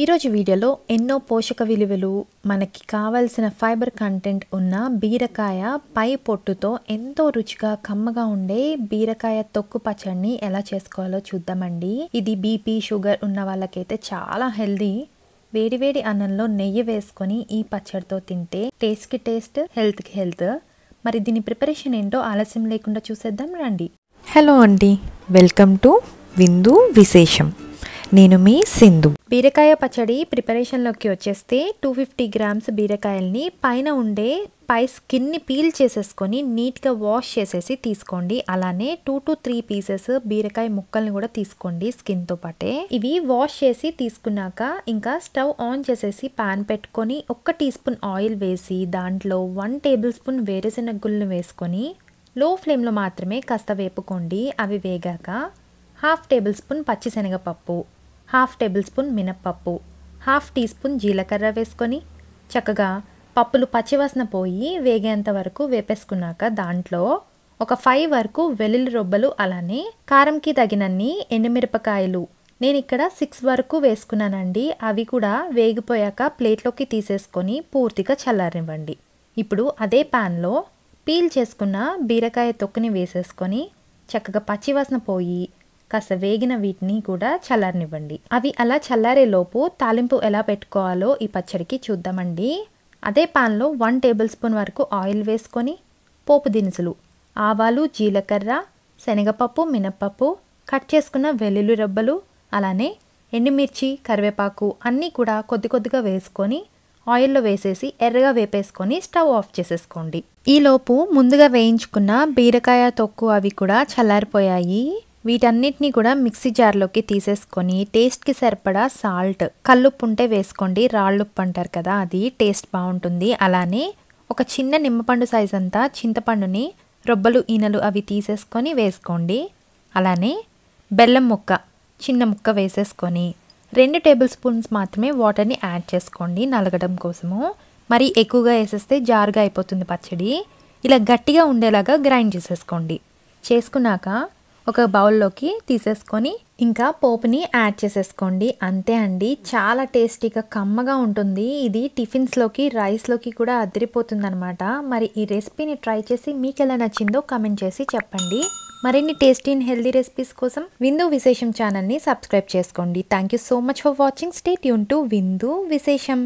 ఈరోజు వీడియోలో ఎన్నో పోషక విలువలు మనకి కావలసిన ఫైబర్ కంటెంట్ ఉన్న బీరకాయ పై పొట్టుతో ఎంతో రుచిగా కమ్మగా ఉండే బీరకాయ తొక్కు పచ్చడిని ఎలా చేసుకోవాలో చూద్దామండి ఇది బీపీ షుగర్ ఉన్న వాళ్ళకైతే చాలా హెల్దీ వేడివేడి అన్నంలో నెయ్యి వేసుకొని ఈ పచ్చడితో తింటే టేస్ట్కి టేస్ట్ హెల్త్కి హెల్త్ మరి దీని ప్రిపరేషన్ ఏంటో ఆలస్యం లేకుండా చూసేద్దాం రండి హలో అండి వెల్కమ్ టు విందు విశేషం నేను మీ సింధు బీరకాయ పచ్చడి ప్రిపరేషన్లోకి వచ్చేస్తే టూ ఫిఫ్టీ గ్రామ్స్ బీరకాయల్ని పైన ఉండే పై స్కిన్ని పీల్ చేసేసుకొని నీట్గా వాష్ చేసేసి తీసుకోండి అలానే టూ టు త్రీ పీసెస్ బీరకాయ ముక్కల్ని కూడా తీసుకోండి స్కిన్తో పాటే ఇవి వాష్ చేసి తీసుకున్నాక ఇంకా స్టవ్ ఆన్ చేసేసి పాన్ పెట్టుకొని ఒక్క టీ స్పూన్ ఆయిల్ వేసి దాంట్లో వన్ టేబుల్ స్పూన్ వేరుశెనగ్గుల్ని గుళ్ళను వేసుకొని లో ఫ్లేమ్లో మాత్రమే కాస్త వేపుకోండి అవి వేగాక హాఫ్ టేబుల్ స్పూన్ పచ్చిశనగపప్పు హాఫ్ టేబుల్ స్పూన్ మినప్పప్పు హాఫ్ టీ స్పూన్ జీలకర్ర వేసుకొని చక్కగా పప్పులు పచ్చివాసన పోయి వేగేంత వరకు వేపేసుకున్నాక దాంట్లో ఒక ఫైవ్ వరకు వెల్లుల్లి రొబ్బలు అలానే కారంకి తగినన్ని ఎండుమిరపకాయలు నేను ఇక్కడ సిక్స్ వరకు వేసుకున్నానండి అవి కూడా వేగిపోయాక ప్లేట్లోకి తీసేసుకొని పూర్తిగా చల్లారివ్వండి ఇప్పుడు అదే ప్యాన్లో పీల్ చేసుకున్న బీరకాయ తొక్కుని వేసేసుకొని చక్కగా పచ్చివాసన పోయి కాస్త వేగిన వీటిని కూడా చల్లారనివ్వండి అవి అలా చల్లారేలోపు తాలింపు ఎలా పెట్టుకోవాలో ఈ పచ్చడికి చూద్దామండి అదే పాన్లో వన్ టేబుల్ స్పూన్ వరకు ఆయిల్ వేసుకొని పోపు దినుసులు ఆవాలు జీలకర్ర శనగపప్పు మినప్పప్పు కట్ చేసుకున్న వెల్లుల్లి రబ్బలు అలానే ఎండుమిర్చి కరివేపాకు అన్నీ కూడా కొద్ది కొద్దిగా వేసుకొని ఆయిల్లో వేసేసి ఎర్రగా వేపేసుకొని స్టవ్ ఆఫ్ చేసేసుకోండి ఈలోపు ముందుగా వేయించుకున్న బీరకాయ తొక్కు అవి కూడా చల్లారిపోయాయి వీటన్నిటిని కూడా మిక్సీ జార్లోకి తీసేసుకొని టేస్ట్కి సరిపడా సాల్ట్ కల్లుప్పు ఉంటే వేసుకోండి రాళ్ళుప్పు అంటారు కదా అది టేస్ట్ బాగుంటుంది అలానే ఒక చిన్న నిమ్మపండు సైజ్ అంతా చింతపండుని రొబ్బలు ఈనలు అవి తీసేసుకొని వేసుకోండి అలానే బెల్లం ముక్క చిన్న ముక్క వేసేసుకొని రెండు టేబుల్ స్పూన్స్ మాత్రమే వాటర్ని యాడ్ చేసుకోండి నలగడం కోసము మరి ఎక్కువగా వేసేస్తే జారుగా అయిపోతుంది పచ్చడి ఇలా గట్టిగా ఉండేలాగా గ్రైండ్ చేసేసుకోండి చేసుకున్నాక ఒక బౌల్లోకి తీసేసుకొని ఇంకా పోపుని యాడ్ చేసేసుకోండి అంతే అండి చాలా టేస్టీగా కమ్మగా ఉంటుంది ఇది టిఫిన్స్లోకి రైస్లోకి కూడా అదిరిపోతుందనమాట మరి ఈ రెసిపీని ట్రై చేసి మీకు ఎలా నచ్చిందో కమెంట్ చేసి చెప్పండి మరిన్ని టేస్టీ అండ్ హెల్దీ రెసిపీస్ కోసం విందు విశేషం ఛానల్ని సబ్స్క్రైబ్ చేసుకోండి thank so much for watching stay tuned to విశేషం